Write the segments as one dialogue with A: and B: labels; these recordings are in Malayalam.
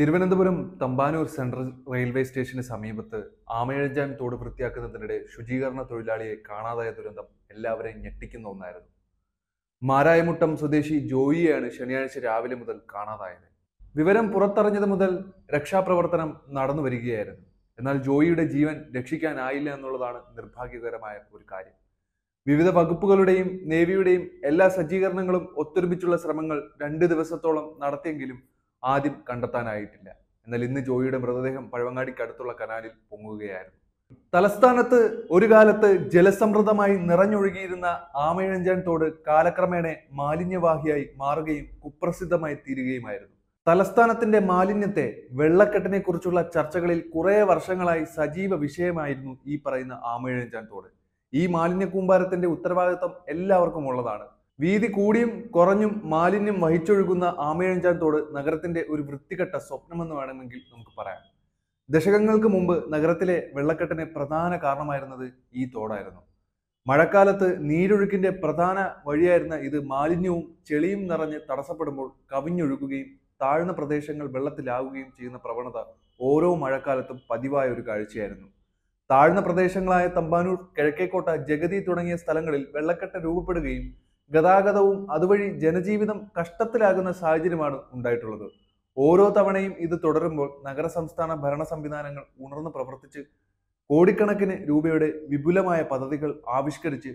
A: തിരുവനന്തപുരം തമ്പാനൂർ സെൻട്രൽ റെയിൽവേ സ്റ്റേഷന് സമീപത്ത് ആമയഴഞ്ചാൻ തോട് വൃത്തിയാക്കുന്നതിനിടെ ശുചീകരണ തൊഴിലാളിയെ കാണാതായ ദുരന്തം എല്ലാവരെയും ഞെട്ടിക്കുന്ന ഒന്നായിരുന്നു മാരായമുട്ടം സ്വദേശി ജോയിയാണ് ശനിയാഴ്ച രാവിലെ മുതൽ കാണാതായത് വിവരം പുറത്തറിഞ്ഞത് മുതൽ രക്ഷാപ്രവർത്തനം നടന്നു വരികയായിരുന്നു എന്നാൽ ജോയിയുടെ ജീവൻ രക്ഷിക്കാനായില്ല എന്നുള്ളതാണ് നിർഭാഗ്യകരമായ ഒരു കാര്യം വിവിധ വകുപ്പുകളുടെയും നേവിയുടെയും എല്ലാ സജ്ജീകരണങ്ങളും ഒത്തൊരുമിച്ചുള്ള ശ്രമങ്ങൾ രണ്ട് ദിവസത്തോളം നടത്തിയെങ്കിലും ആദ്യം കണ്ടെത്താനായിട്ടില്ല എന്നാൽ ഇന്ന് ജോയിയുടെ മൃതദേഹം പഴവങ്ങാടിക്കടുത്തുള്ള കനാലിൽ പൊങ്ങുകയായിരുന്നു തലസ്ഥാനത്ത് ഒരു കാലത്ത് ജലസമൃദ്ധമായി നിറഞ്ഞൊഴുകിയിരുന്ന ആമയഞ്ചാൻ തോട് കാലക്രമേണ മാലിന്യവാഹിയായി മാറുകയും കുപ്രസിദ്ധമായി തീരുകയുമായിരുന്നു തലസ്ഥാനത്തിന്റെ മാലിന്യത്തെ വെള്ളക്കെട്ടിനെ കുറിച്ചുള്ള ചർച്ചകളിൽ കുറേ വർഷങ്ങളായി സജീവ വിഷയമായിരുന്നു ഈ പറയുന്ന ആമയഞ്ചാൻ തോട് ഈ മാലിന്യ കൂമ്പാരത്തിന്റെ ഉത്തരവാദിത്തം എല്ലാവർക്കും ഉള്ളതാണ് വീതി കൂടിയും കുറഞ്ഞും മാലിന്യം വഹിച്ചൊഴുകുന്ന ആമയഴഞ്ചാൻ തോട് നഗരത്തിന്റെ ഒരു വൃത്തികെട്ട സ്വപ്നമെന്ന് വേണമെങ്കിൽ നമുക്ക് പറയാം ദശകങ്ങൾക്ക് മുമ്പ് നഗരത്തിലെ വെള്ളക്കെട്ടിന് പ്രധാന കാരണമായിരുന്നത് ഈ തോടായിരുന്നു മഴക്കാലത്ത് നീരൊഴുക്കിന്റെ പ്രധാന വഴിയായിരുന്ന ഇത് മാലിന്യവും ചെളിയും നിറഞ്ഞ് തടസ്സപ്പെടുമ്പോൾ കവിഞ്ഞൊഴുകുകയും താഴ്ന്ന പ്രദേശങ്ങൾ വെള്ളത്തിലാവുകയും ചെയ്യുന്ന പ്രവണത ഓരോ മഴക്കാലത്തും പതിവായ ഒരു കാഴ്ചയായിരുന്നു താഴ്ന്ന പ്രദേശങ്ങളായ തമ്പാനൂർ കിഴക്കേക്കോട്ട ജഗതി തുടങ്ങിയ സ്ഥലങ്ങളിൽ വെള്ളക്കെട്ട് രൂപപ്പെടുകയും ഗതാഗതവും അതുവഴി ജനജീവിതം കഷ്ടത്തിലാകുന്ന സാഹചര്യമാണ് ഉണ്ടായിട്ടുള്ളത് ഓരോ തവണയും ഇത് തുടരുമ്പോൾ നഗര സംസ്ഥാന ഭരണ സംവിധാനങ്ങൾ ഉണർന്ന് പ്രവർത്തിച്ച് കോടിക്കണക്കിന് രൂപയുടെ വിപുലമായ പദ്ധതികൾ ആവിഷ്കരിച്ച്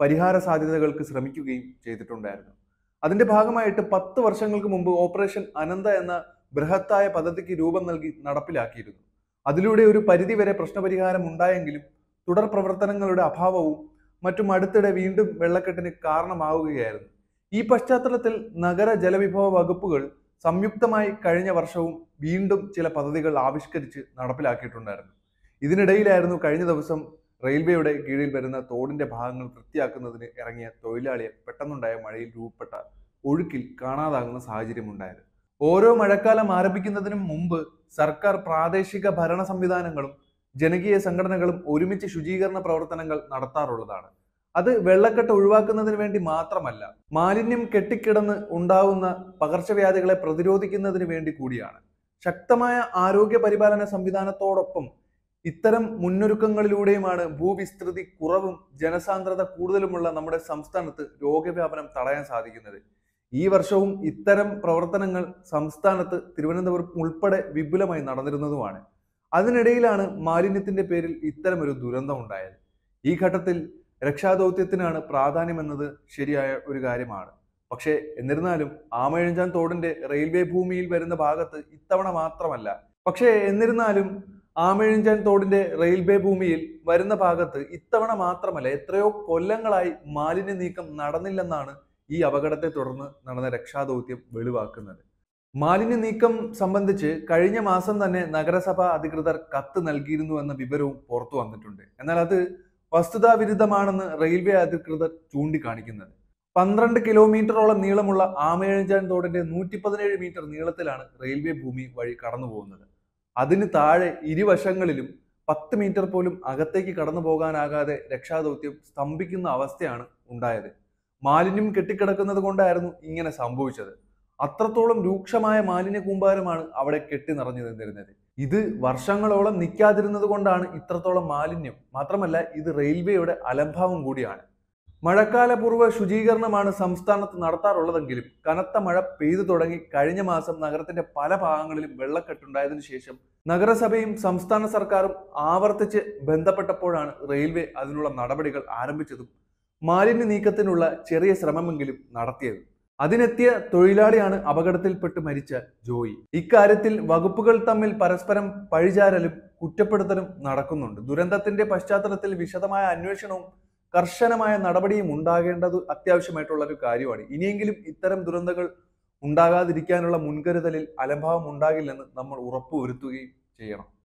A: പരിഹാര സാധ്യതകൾക്ക് ശ്രമിക്കുകയും ചെയ്തിട്ടുണ്ടായിരുന്നു അതിന്റെ ഭാഗമായിട്ട് പത്ത് വർഷങ്ങൾക്ക് മുമ്പ് ഓപ്പറേഷൻ അനന്ത എന്ന ബൃഹത്തായ പദ്ധതിക്ക് രൂപം നൽകി നടപ്പിലാക്കിയിരുന്നു അതിലൂടെ ഒരു പരിധിവരെ പ്രശ്നപരിഹാരം ഉണ്ടായെങ്കിലും തുടർ പ്രവർത്തനങ്ങളുടെ അഭാവവും മറ്റും അടുത്തിടെ വീണ്ടും വെള്ളക്കെട്ടിന് കാരണമാവുകയായിരുന്നു ഈ പശ്ചാത്തലത്തിൽ നഗര ജലവിഭവ വകുപ്പുകൾ സംയുക്തമായി കഴിഞ്ഞ വർഷവും വീണ്ടും ചില പദ്ധതികൾ ആവിഷ്കരിച്ച് നടപ്പിലാക്കിയിട്ടുണ്ടായിരുന്നു ഇതിനിടയിലായിരുന്നു കഴിഞ്ഞ ദിവസം റെയിൽവേയുടെ കീഴിൽ വരുന്ന തോടിന്റെ ഭാഗങ്ങൾ വൃത്തിയാക്കുന്നതിന് ഇറങ്ങിയ തൊഴിലാളിയെ പെട്ടെന്നുണ്ടായ മഴയിൽ രൂപപ്പെട്ട ഒഴുക്കിൽ കാണാതാകുന്ന സാഹചര്യമുണ്ടായത് ഓരോ മഴക്കാലം ആരംഭിക്കുന്നതിനും മുമ്പ് സർക്കാർ പ്രാദേശിക ഭരണ സംവിധാനങ്ങളും ജനകീയ സംഘടനകളും ഒരുമിച്ച് ശുചീകരണ പ്രവർത്തനങ്ങൾ നടത്താറുള്ളതാണ് അത് വെള്ളക്കെട്ട് ഒഴിവാക്കുന്നതിന് വേണ്ടി മാത്രമല്ല മാലിന്യം കെട്ടിക്കിടന്ന് ഉണ്ടാവുന്ന പകർച്ചവ്യാധികളെ പ്രതിരോധിക്കുന്നതിന് വേണ്ടി കൂടിയാണ് ശക്തമായ ആരോഗ്യ പരിപാലന സംവിധാനത്തോടൊപ്പം ഇത്തരം മുന്നൊരുക്കങ്ങളിലൂടെയുമാണ് ഭൂവിസ്തൃതി കുറവും ജനസാന്ദ്രത കൂടുതലുമുള്ള നമ്മുടെ സംസ്ഥാനത്ത് രോഗവ്യാപനം തടയാൻ സാധിക്കുന്നത് ഈ വർഷവും ഇത്തരം പ്രവർത്തനങ്ങൾ സംസ്ഥാനത്ത് തിരുവനന്തപുരം ഉൾപ്പെടെ വിപുലമായി നടന്നിരുന്നതുമാണ് അതിനിടയിലാണ് മാലിന്യത്തിന്റെ പേരിൽ ഇത്തരമൊരു ദുരന്തം ഉണ്ടായത് ഈ ഘട്ടത്തിൽ രക്ഷാദൗത്യത്തിനാണ് പ്രാധാന്യമെന്നത് ശരിയായ ഒരു കാര്യമാണ് പക്ഷേ എന്നിരുന്നാലും ആമയഴഞ്ചാൻ തോടിന്റെ റെയിൽവേ ഭൂമിയിൽ വരുന്ന ഭാഗത്ത് ഇത്തവണ മാത്രമല്ല പക്ഷേ എന്നിരുന്നാലും ആമയഴഞ്ചാൻ തോടിന്റെ റെയിൽവേ ഭൂമിയിൽ വരുന്ന ഭാഗത്ത് ഇത്തവണ മാത്രമല്ല എത്രയോ കൊല്ലങ്ങളായി മാലിന്യ നീക്കം നടന്നില്ലെന്നാണ് ഈ അപകടത്തെ തുടർന്ന് നടന്ന രക്ഷാദൗത്യം വെളിവാക്കുന്നത് മാലിന്യ നീക്കം സംബന്ധിച്ച് കഴിഞ്ഞ മാസം തന്നെ നഗരസഭാ അധികൃതർ കത്ത് നൽകിയിരുന്നു എന്ന വിവരവും പുറത്തു വന്നിട്ടുണ്ട് എന്നാൽ അത് വസ്തുതാവിരുദ്ധമാണെന്ന് റെയിൽവേ അധികൃതർ ചൂണ്ടിക്കാണിക്കുന്നത് പന്ത്രണ്ട് കിലോമീറ്ററോളം നീളമുള്ള ആമേഴഞ്ചാൻ തോടിന്റെ നൂറ്റി പതിനേഴ് മീറ്റർ നീളത്തിലാണ് റെയിൽവേ ഭൂമി വഴി കടന്നു പോകുന്നത് അതിന് താഴെ ഇരുവശങ്ങളിലും പത്ത് മീറ്റർ പോലും അകത്തേക്ക് കടന്നു പോകാനാകാതെ രക്ഷാദൗത്യം സ്തംഭിക്കുന്ന അവസ്ഥയാണ് ഉണ്ടായത് മാലിന്യം കെട്ടിക്കിടക്കുന്നത് കൊണ്ടായിരുന്നു ഇങ്ങനെ സംഭവിച്ചത് അത്രത്തോളം രൂക്ഷമായ മാലിന്യ കൂമ്പാരമാണ് അവിടെ കെട്ടി നിറഞ്ഞു നിന്നിരുന്നത് ഇത് വർഷങ്ങളോളം നിൽക്കാതിരുന്നത് കൊണ്ടാണ് ഇത്രത്തോളം മാലിന്യം മാത്രമല്ല ഇത് റെയിൽവേയുടെ അലംഭാവം കൂടിയാണ് മഴക്കാലപൂർവ്വ ശുചീകരണമാണ് സംസ്ഥാനത്ത് നടത്താറുള്ളതെങ്കിലും കനത്ത മഴ പെയ്തു തുടങ്ങി കഴിഞ്ഞ മാസം നഗരത്തിന്റെ പല ഭാഗങ്ങളിലും വെള്ളക്കെട്ടുണ്ടായതിനു ശേഷം നഗരസഭയും സംസ്ഥാന സർക്കാരും ആവർത്തിച്ച് ബന്ധപ്പെട്ടപ്പോഴാണ് റെയിൽവേ അതിനുള്ള നടപടികൾ ആരംഭിച്ചതും മാലിന്യ നീക്കത്തിനുള്ള ചെറിയ ശ്രമമെങ്കിലും നടത്തിയത് അതിനെത്തിയ തൊഴിലാളിയാണ് അപകടത്തിൽപ്പെട്ട് മരിച്ച ജോയി ഇക്കാര്യത്തിൽ വകുപ്പുകൾ തമ്മിൽ പരസ്പരം പഴിചാരലും കുറ്റപ്പെടുത്തലും നടക്കുന്നുണ്ട് ദുരന്തത്തിന്റെ പശ്ചാത്തലത്തിൽ വിശദമായ അന്വേഷണവും കർശനമായ നടപടിയും ഉണ്ടാകേണ്ടത് അത്യാവശ്യമായിട്ടുള്ള ഒരു കാര്യമാണ് ഇനിയെങ്കിലും ഇത്തരം ദുരന്തങ്ങൾ ഉണ്ടാകാതിരിക്കാനുള്ള മുൻകരുതലിൽ അലംഭാവം ഉണ്ടാകില്ലെന്ന് നമ്മൾ ഉറപ്പുവരുത്തുകയും ചെയ്യണം